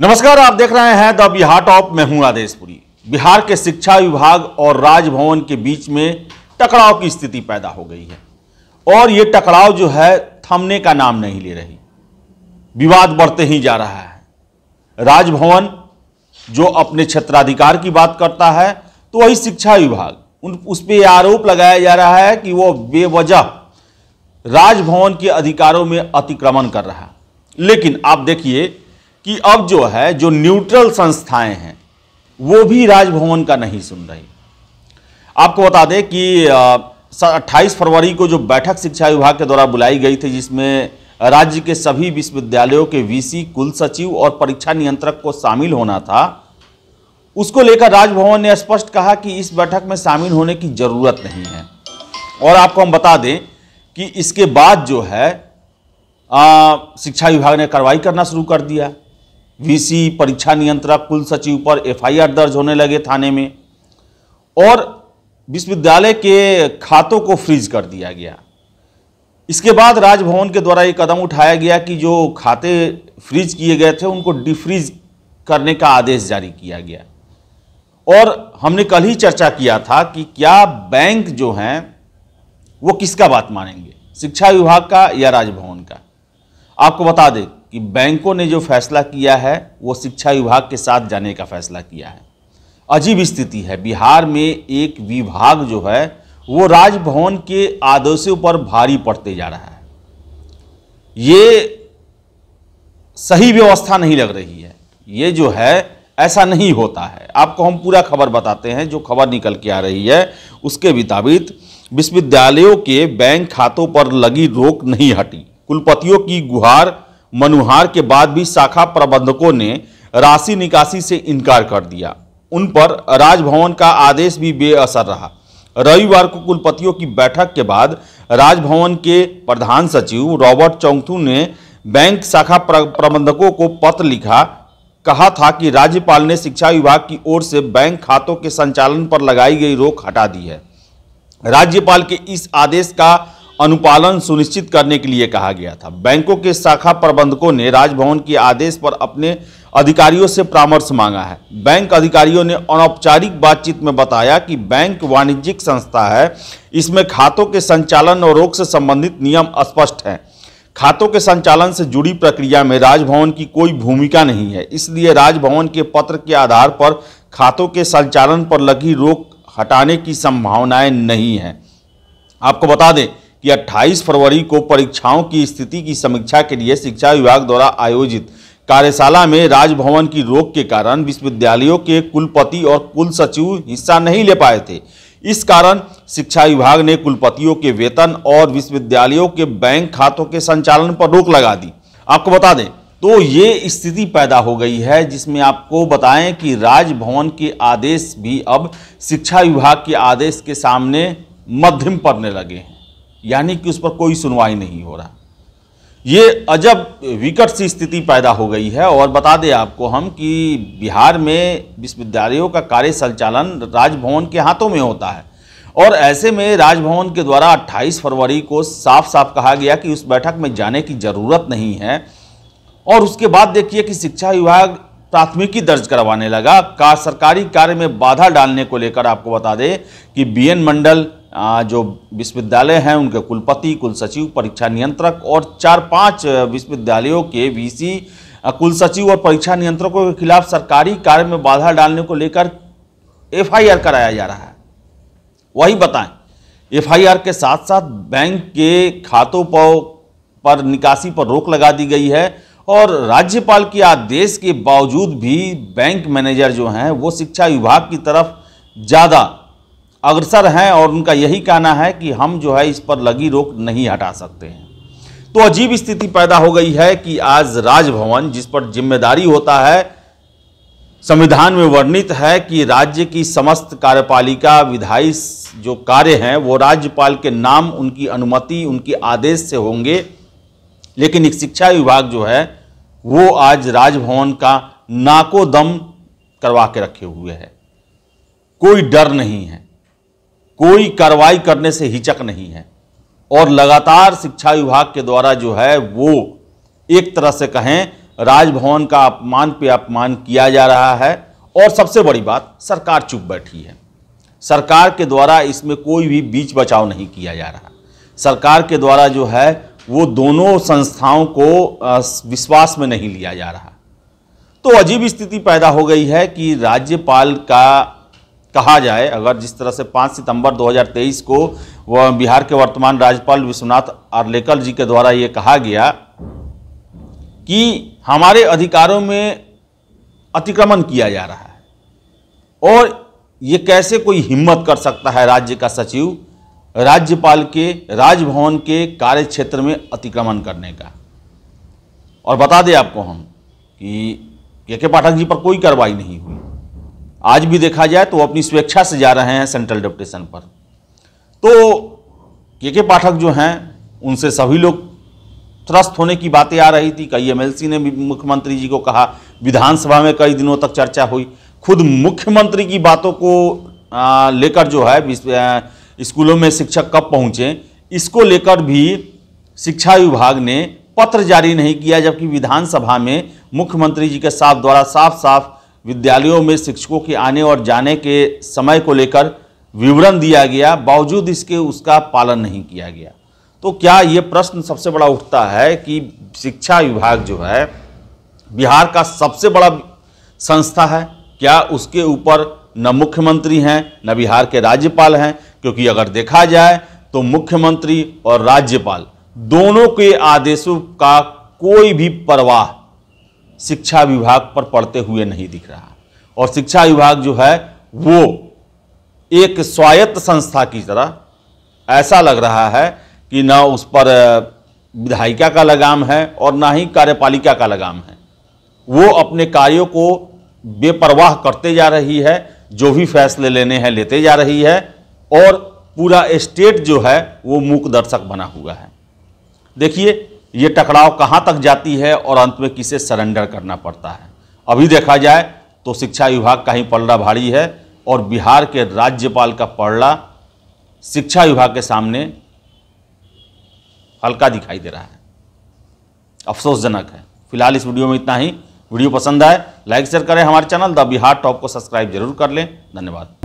नमस्कार आप देख रहे हैं द बिहार टॉप में हूं आदेशपुरी बिहार के शिक्षा विभाग और राजभवन के बीच में टकराव की स्थिति पैदा हो गई है और ये टकराव जो है थमने का नाम नहीं ले रही विवाद बढ़ते ही जा रहा है राजभवन जो अपने क्षेत्राधिकार की बात करता है तो वही शिक्षा विभाग उन उस पर आरोप लगाया जा रहा है कि वो बेवजह राजभवन के अधिकारों में अतिक्रमण कर रहा है लेकिन आप देखिए कि अब जो है जो न्यूट्रल संस्थाएं हैं वो भी राजभवन का नहीं सुन रही आपको बता दें कि अट्ठाईस फरवरी को जो बैठक शिक्षा विभाग के द्वारा बुलाई गई थी जिसमें राज्य के सभी विश्वविद्यालयों के वीसी कुल सचिव और परीक्षा नियंत्रक को शामिल होना था उसको लेकर राजभवन ने स्पष्ट कहा कि इस बैठक में शामिल होने की ज़रूरत नहीं है और आपको हम बता दें कि इसके बाद जो है आ, शिक्षा विभाग ने कार्रवाई करना शुरू कर दिया वीसी परीक्षा नियंत्रक कुल सचिव पर एफआईआर दर्ज होने लगे थाने में और विश्वविद्यालय के खातों को फ्रीज कर दिया गया इसके बाद राजभवन के द्वारा ये कदम उठाया गया कि जो खाते फ्रीज किए गए थे उनको डिफ्रीज करने का आदेश जारी किया गया और हमने कल ही चर्चा किया था कि क्या बैंक जो हैं वो किसका बात मानेंगे शिक्षा विभाग का या राजभवन का आपको बता दें कि बैंकों ने जो फैसला किया है वो शिक्षा विभाग के साथ जाने का फैसला किया है अजीब स्थिति है बिहार में एक विभाग जो है वो राजभवन के आदेशों पर भारी पड़ते जा रहा है ये सही व्यवस्था नहीं लग रही है ये जो है ऐसा नहीं होता है आपको हम पूरा खबर बताते हैं जो खबर निकल के आ रही है उसके मुताबिक विश्वविद्यालयों के बैंक खातों पर लगी रोक नहीं हटी कुलपतियों की गुहार मनुहार के बाद भी शाखा प्रबंधकों ने राशि निकासी से इनकार कर दिया उन पर राजभवन का आदेश भी बेअसर रहा रविवार को कुलपतियों की बैठक के बाद राजभवन के प्रधान सचिव रॉबर्ट चौंगथू ने बैंक शाखा प्रबंधकों को पत्र लिखा कहा था कि राज्यपाल ने शिक्षा विभाग की ओर से बैंक खातों के संचालन पर लगाई गई रोक हटा दी है राज्यपाल के इस आदेश का अनुपालन सुनिश्चित करने के लिए कहा गया था बैंकों के शाखा प्रबंधकों ने राजभवन के आदेश पर अपने अधिकारियों से परामर्श मांगा है बैंक अधिकारियों ने अनौपचारिक बातचीत में बताया कि बैंक वाणिज्यिक संस्था है इसमें खातों के संचालन और रोक से संबंधित नियम स्पष्ट हैं खातों के संचालन से जुड़ी प्रक्रिया में राजभवन की कोई भूमिका नहीं है इसलिए राजभवन के पत्र के आधार पर खातों के संचालन पर लगी रोक हटाने की संभावनाएं नहीं हैं आपको बता दें कि 28 फरवरी को परीक्षाओं की स्थिति की समीक्षा के लिए शिक्षा विभाग द्वारा आयोजित कार्यशाला में राजभवन की रोक के कारण विश्वविद्यालयों के कुलपति और कुल सचिव हिस्सा नहीं ले पाए थे इस कारण शिक्षा विभाग ने कुलपतियों के वेतन और विश्वविद्यालयों के बैंक खातों के संचालन पर रोक लगा दी आपको बता दें तो ये स्थिति पैदा हो गई है जिसमें आपको बताएं कि राजभवन के आदेश भी अब शिक्षा विभाग के आदेश के सामने मध्यम पड़ने लगे हैं यानी कि उस पर कोई सुनवाई नहीं हो रहा ये अजब विकट सी स्थिति पैदा हो गई है और बता दें आपको हम कि बिहार में विश्वविद्यालयों का कार्य संचालन राजभवन के हाथों में होता है और ऐसे में राजभवन के द्वारा 28 फरवरी को साफ साफ कहा गया कि उस बैठक में जाने की ज़रूरत नहीं है और उसके बाद देखिए कि शिक्षा विभाग प्राथमिकी दर्ज करवाने लगा का सरकारी कार्य में बाधा डालने को लेकर आपको बता दें कि बीएन मंडल जो विश्वविद्यालय हैं उनके कुलपति कुल सचिव परीक्षा नियंत्रक और चार पांच विश्वविद्यालयों के वीसी कुल सचिव और परीक्षा नियंत्रकों के खिलाफ सरकारी कार्य में बाधा डालने को लेकर एफआईआर कराया जा रहा है वही बताएं एफआईआर के साथ साथ बैंक के खातों पर पर निकासी पर रोक लगा दी गई है और राज्यपाल के आदेश के बावजूद भी बैंक मैनेजर जो हैं वो शिक्षा विभाग की तरफ ज़्यादा अग्रसर हैं और उनका यही कहना है कि हम जो है इस पर लगी रोक नहीं हटा सकते हैं तो अजीब स्थिति पैदा हो गई है कि आज राजभवन जिस पर जिम्मेदारी होता है संविधान में वर्णित है कि राज्य की समस्त कार्यपालिका विधायी जो कार्य हैं वो राज्यपाल के नाम उनकी अनुमति उनके आदेश से होंगे लेकिन एक शिक्षा विभाग जो है वो आज राजभवन का नाको दम करवा के रखे हुए है कोई डर नहीं है कोई कार्रवाई करने से हिचक नहीं है और लगातार शिक्षा विभाग के द्वारा जो है वो एक तरह से कहें राजभवन का अपमान पे अपमान किया जा रहा है और सबसे बड़ी बात सरकार चुप बैठी है सरकार के द्वारा इसमें कोई भी बीच बचाव नहीं किया जा रहा सरकार के द्वारा जो है वो दोनों संस्थाओं को विश्वास में नहीं लिया जा रहा तो अजीब स्थिति पैदा हो गई है कि राज्यपाल का कहा जाए अगर जिस तरह से 5 सितंबर 2023 को वह बिहार के वर्तमान राज्यपाल विश्वनाथ आर्लेकर जी के द्वारा ये कहा गया कि हमारे अधिकारों में अतिक्रमण किया जा रहा है और ये कैसे कोई हिम्मत कर सकता है राज्य का सचिव राज्यपाल के राजभवन के कार्य क्षेत्र में अतिक्रमण करने का और बता दें आपको हम कि के के पाठक जी पर कोई कार्रवाई नहीं हुई आज भी देखा जाए तो वो अपनी स्वेच्छा से जा रहे हैं सेंट्रल डेप्टेशन पर तो के के पाठक जो हैं उनसे सभी लोग त्रस्त होने की बातें आ रही थी कई एमएलसी ने भी मुख्यमंत्री जी को कहा विधानसभा में कई दिनों तक चर्चा हुई खुद मुख्यमंत्री की बातों को लेकर जो है स्कूलों में शिक्षक कब पहुँचे इसको लेकर भी शिक्षा विभाग ने पत्र जारी नहीं किया जबकि विधानसभा में मुख्यमंत्री जी के साफ द्वारा साफ साफ विद्यालयों में शिक्षकों के आने और जाने के समय को लेकर विवरण दिया गया बावजूद इसके उसका पालन नहीं किया गया तो क्या ये प्रश्न सबसे बड़ा उठता है कि शिक्षा विभाग जो है बिहार का सबसे बड़ा संस्था है क्या उसके ऊपर न मुख्यमंत्री हैं न बिहार के राज्यपाल हैं क्योंकि अगर देखा जाए तो मुख्यमंत्री और राज्यपाल दोनों के आदेशों का कोई भी परवाह शिक्षा विभाग पर पड़ते हुए नहीं दिख रहा और शिक्षा विभाग जो है वो एक स्वायत्त संस्था की तरह ऐसा लग रहा है कि ना उस पर विधायिका का लगाम है और ना ही कार्यपालिका का लगाम है वो अपने कार्यों को बेपरवाह करते जा रही है जो भी फैसले लेने हैं लेते जा रही है और पूरा स्टेट जो है वो मूक दर्शक बना हुआ है देखिए ये टकराव कहाँ तक जाती है और अंत में किसे सरेंडर करना पड़ता है अभी देखा जाए तो शिक्षा विभाग का ही पलड़ा भारी है और बिहार के राज्यपाल का पलड़ा शिक्षा विभाग के सामने हल्का दिखाई दे रहा है अफसोसजनक है फिलहाल इस वीडियो में इतना ही वीडियो पसंद आए लाइक शेयर करें हमारे चैनल द बिहार टॉप को सब्सक्राइब जरूर कर लें धन्यवाद